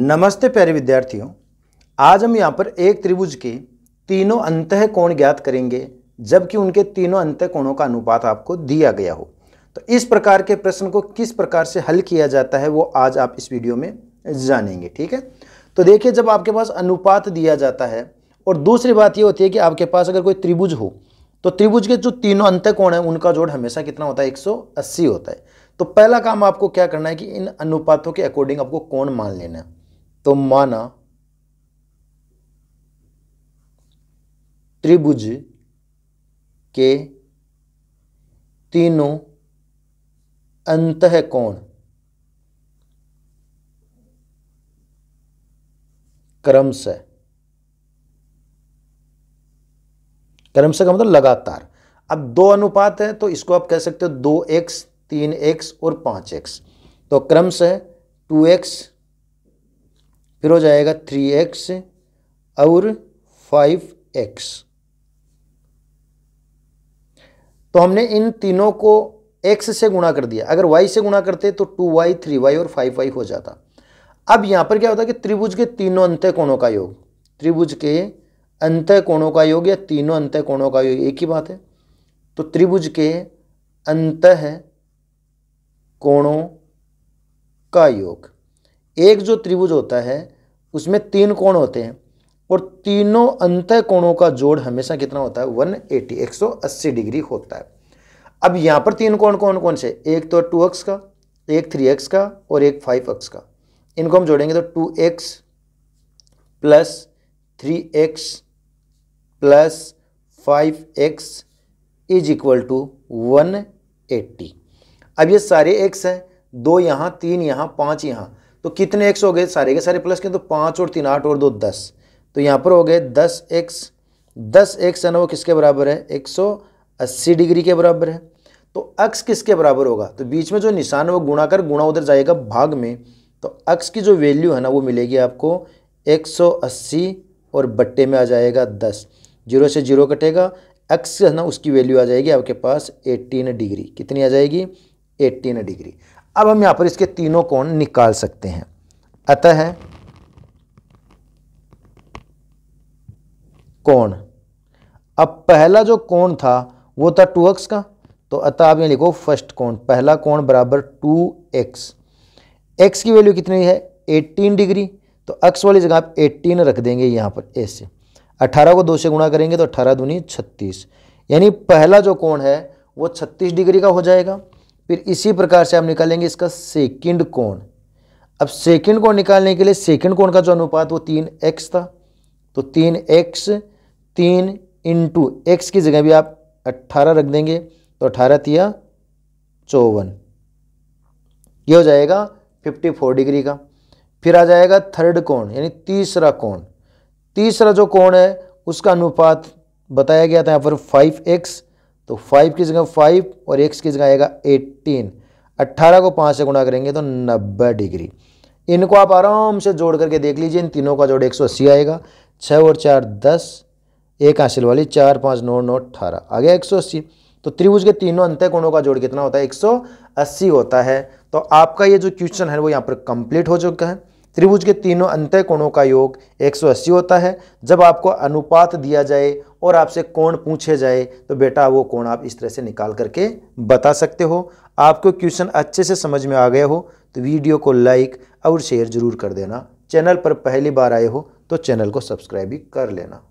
नमस्ते प्यारे विद्यार्थियों आज हम यहाँ पर एक त्रिभुज के तीनों अंत कोण ज्ञात करेंगे जबकि उनके तीनों अंत कोणों का अनुपात आपको दिया गया हो तो इस प्रकार के प्रश्न को किस प्रकार से हल किया जाता है वो आज आप इस वीडियो में जानेंगे ठीक है तो देखिए जब आपके पास अनुपात दिया जाता है और दूसरी बात ये होती है कि आपके पास अगर कोई त्रिभुज हो तो त्रिभुज के जो तीनों अंत कोण है उनका जोड़ हमेशा कितना होता है 180 होता है तो पहला काम आपको क्या करना है कि इन अनुपातों के अकॉर्डिंग आपको कोण मान लेना है तो माना त्रिभुज के तीनों अंत कोण क्रमश क्रमश का मतलब लगातार अब दो अनुपात है तो इसको आप कह सकते हो दो एक्स तीन एक्स और पांच एक्स तो क्रमश टू एक्स फिर हो जाएगा थ्री एक्स और फाइव एक्स तो हमने इन तीनों को एक्स से गुणा कर दिया अगर वाई से गुणा करते तो टू वाई थ्री वाई और फाइव वाई हो जाता अब यहां पर क्या होता है कि त्रिभुज के तीनों अंत कोणों का योग त्रिभुज के अंत कोणों का योग या तीनों अंत कोणों का योग एक ही बात है तो त्रिभुज के अंत कोणों का योग एक जो त्रिभुज होता है उसमें तीन कोण होते हैं और तीनों अंत कोणों का जोड़ हमेशा कितना होता है 180 180 डिग्री होता है अब यहाँ पर तीन कोण कौन कौन से एक तो टू एक्स का एक थ्री एक्स का और एक फाइव एक्स का इनको हम जोड़ेंगे तो two x plus three x plus five x is equal to one eighty अब ये सारे एक्स हैं दो यहाँ तीन यहाँ पाँच यहाँ तो कितने एक्स हो गए सारे के सारे प्लस के तो पाँच और तीन आठ और दो दस तो यहाँ पर हो गए दस एक्स दस एक्स है ना वो किसके बराबर है एक सौ अस्सी डिग्री के बराबर है तो अक्स किसके बराबर होगा तो बीच में जो निशान है वो गुणा कर गुणा उधर जाएगा भाग में तो अक्स की जो वैल्यू है ना वो मिलेगी आपको 180 और बट्टे में आ जाएगा 10 जीरो से जीरो कटेगा अक्स है ना उसकी वैल्यू आ जाएगी आपके पास 18 डिग्री कितनी आ जाएगी 18 डिग्री अब हम यहां पर इसके तीनों कोण निकाल सकते हैं अतः है कोण अब पहला जो कोण था वो था टू एक्स का तो अतः आप यहां लिखो फर्स्ट कोण पहला कोण बराबर टू एक्स एक्स की वैल्यू कितनी है 18 डिग्री तो अक्स वाली जगह आप 18 रख देंगे यहाँ पर ए से 18 को दो से गुणा करेंगे तो 18 दूनी 36 यानी पहला जो कोण है वो 36 डिग्री का हो जाएगा फिर इसी प्रकार से आप निकालेंगे इसका सेकेंड कोण अब सेकेंड कोण निकालने के लिए सेकेंड कोण का जो अनुपात वो तीन एक्स था तो तीन एक्स तीन इंटू एक्स की जगह भी आप अट्ठारह रख देंगे तो अट्ठारह तिया चौवन ये हो जाएगा फिफ्टी फोर डिग्री का फिर आ जाएगा थर्ड कोण यानी तीसरा कोण तीसरा जो कोण है उसका अनुपात बताया गया था यहाँ पर फाइव एक्स तो फाइव की जगह फाइव और एक्स की जगह आएगा एट्टीन अट्ठारह को पाँच से गुणा करेंगे तो नब्बे डिग्री इनको आप आराम से जोड़ करके देख लीजिए इन तीनों का जोड़ एक सौ अस्सी आएगा छः और चार दस एक हासिल वाली चार पाँच नौ नौ अट्ठारह आ गया एक सौ अस्सी तो त्रिभुज के तीनों अंत्य कोणों का जोड़ कितना होता है 180 होता है तो आपका ये जो क्वेश्चन है वो यहाँ पर कंप्लीट हो चुका है त्रिभुज के तीनों अंतः कोणों का योग 180 होता है जब आपको अनुपात दिया जाए और आपसे कोण पूछे जाए तो बेटा वो कोण आप इस तरह से निकाल करके बता सकते हो आपको क्वेश्चन अच्छे से समझ में आ गया हो तो वीडियो को लाइक और शेयर ज़रूर कर देना चैनल पर पहली बार आए हो तो चैनल को सब्सक्राइब भी कर लेना